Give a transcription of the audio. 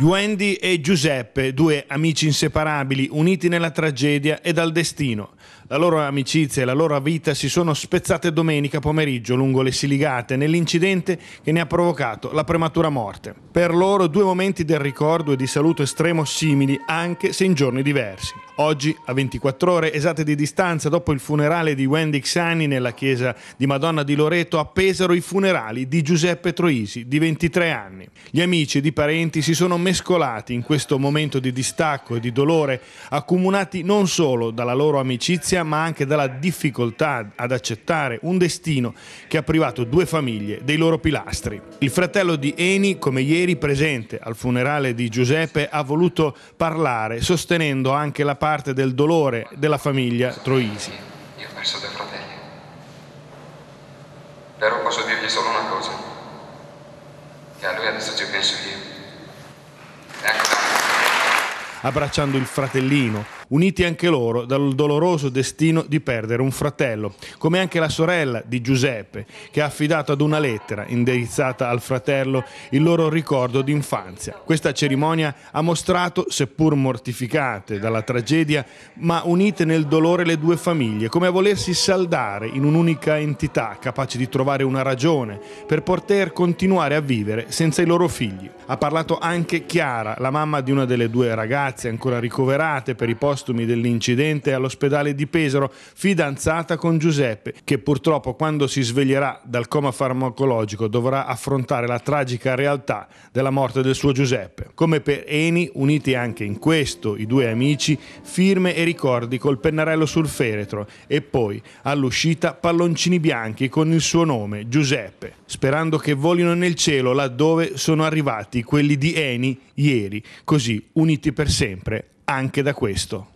Wendy e Giuseppe, due amici inseparabili, uniti nella tragedia e dal destino. La loro amicizia e la loro vita si sono spezzate domenica pomeriggio lungo le Siligate nell'incidente che ne ha provocato la prematura morte. Per loro due momenti del ricordo e di saluto estremo simili, anche se in giorni diversi. Oggi, a 24 ore esatte di distanza dopo il funerale di Wendy Xani nella chiesa di Madonna di Loreto, appesero i funerali di Giuseppe Troisi, di 23 anni. Gli amici ed i parenti si sono mescolati in questo momento di distacco e di dolore, accomunati non solo dalla loro amicizia ma anche dalla difficoltà ad accettare un destino che ha privato due famiglie dei loro pilastri. Il fratello di Eni, come ieri presente al funerale di Giuseppe, ha voluto parlare sostenendo anche la parte del dolore della famiglia Troisi. Io ho perso due fratelli, però posso dirgli solo una cosa, che a lui adesso ci penso io abbracciando il fratellino uniti anche loro dal doloroso destino di perdere un fratello, come anche la sorella di Giuseppe, che ha affidato ad una lettera indirizzata al fratello il loro ricordo d'infanzia. Questa cerimonia ha mostrato, seppur mortificate dalla tragedia, ma unite nel dolore le due famiglie, come a volersi saldare in un'unica entità capace di trovare una ragione per poter continuare a vivere senza i loro figli. Ha parlato anche Chiara, la mamma di una delle due ragazze ancora ricoverate per i post postumi dell'incidente all'ospedale di Pesaro, fidanzata con Giuseppe, che purtroppo quando si sveglierà dal coma farmacologico dovrà affrontare la tragica realtà della morte del suo Giuseppe. Come per Eni, uniti anche in questo i due amici, firme e ricordi col pennarello sul feretro e poi all'uscita palloncini bianchi con il suo nome, Giuseppe, sperando che volino nel cielo laddove sono arrivati quelli di Eni ieri, così uniti per sempre anche da questo.